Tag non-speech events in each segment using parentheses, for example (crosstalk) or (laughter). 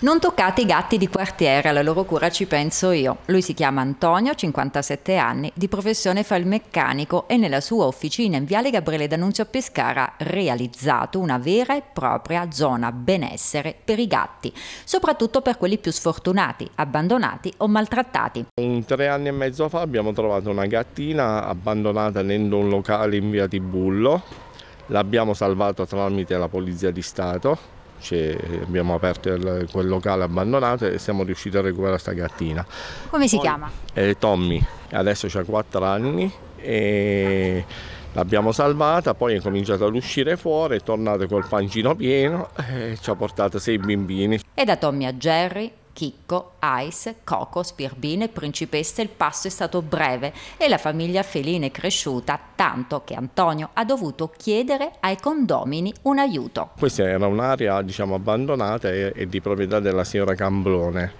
Non toccate i gatti di quartiere, alla loro cura ci penso io. Lui si chiama Antonio, 57 anni, di professione fa il meccanico e nella sua officina in Viale Gabriele D'Annunzio a Pescara ha realizzato una vera e propria zona benessere per i gatti, soprattutto per quelli più sfortunati, abbandonati o maltrattati. Un tre anni e mezzo fa abbiamo trovato una gattina abbandonata dentro un locale in via Tibullo, l'abbiamo salvato tramite la Polizia di Stato abbiamo aperto il, quel locale abbandonato e siamo riusciti a recuperare questa gattina. Come si Poi, chiama? Eh, Tommy, adesso ha 4 anni e l'abbiamo salvata, poi è cominciata ad uscire fuori, è tornata col pancino pieno e ci ha portato sei bimbini. E da Tommy a Jerry, Chicco, Ice, Coco, Spirbine, Principessa, il passo è stato breve e la famiglia felina è cresciuta tanto che Antonio ha dovuto chiedere ai condomini un aiuto. Questa era un'area diciamo, abbandonata e, di proprietà della signora Camblone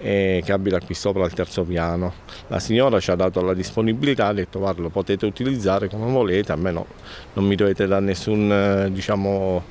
eh, che abita qui sopra al terzo piano. La signora ci ha dato la disponibilità, ha detto guarda lo potete utilizzare come volete, almeno non mi dovete dare nessun eh, diciamo,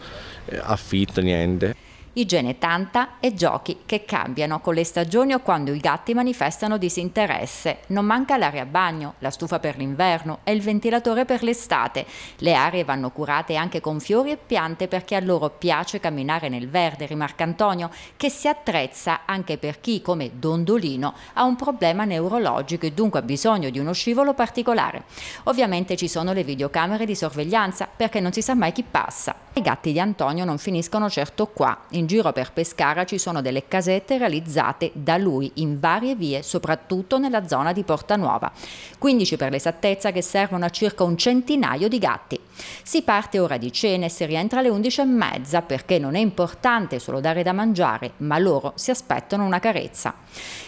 eh, affitto, niente igiene tanta e giochi che cambiano con le stagioni o quando i gatti manifestano disinteresse. Non manca l'aria a bagno, la stufa per l'inverno e il ventilatore per l'estate. Le aree vanno curate anche con fiori e piante perché a loro piace camminare nel verde, rimarca Antonio, che si attrezza anche per chi, come Dondolino, ha un problema neurologico e dunque ha bisogno di uno scivolo particolare. Ovviamente ci sono le videocamere di sorveglianza perché non si sa mai chi passa. I gatti di Antonio non finiscono certo qua. In giro per Pescara ci sono delle casette realizzate da lui in varie vie, soprattutto nella zona di Porta Nuova. 15 per l'esattezza che servono a circa un centinaio di gatti. Si parte ora di cena e si rientra alle 11 e mezza perché non è importante solo dare da mangiare, ma loro si aspettano una carezza.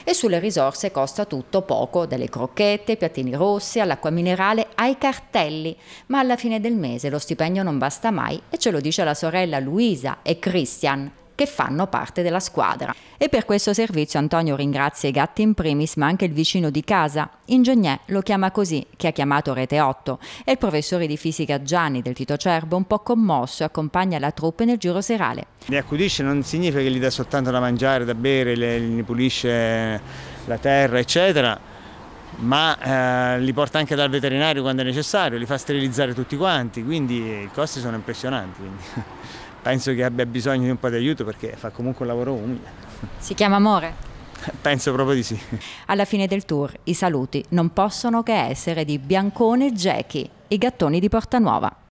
E sulle risorse costa tutto poco, dalle crocchette, piattini rossi, all'acqua minerale, ai cartelli. Ma alla fine del mese lo stipendio non basta mai e ce lo lo dice la sorella Luisa e Christian, che fanno parte della squadra. E per questo servizio Antonio ringrazia i gatti in primis, ma anche il vicino di casa. Ingegné lo chiama così, che ha chiamato Rete 8, e il professore di fisica Gianni del Tito Cerbo, un po' commosso, accompagna la troupe nel giro serale. Li accudisce non significa che gli dà soltanto da mangiare, da bere, le, ne pulisce la terra, eccetera, ma eh, li porta anche dal veterinario quando è necessario, li fa sterilizzare tutti quanti, quindi i costi sono impressionanti. Quindi (laughs) penso che abbia bisogno di un po' di aiuto perché fa comunque un lavoro umile. Si chiama amore? (laughs) Penso proprio di sì. Alla fine del tour i saluti non possono che essere di Biancone e Jackie, i gattoni di Porta Nuova.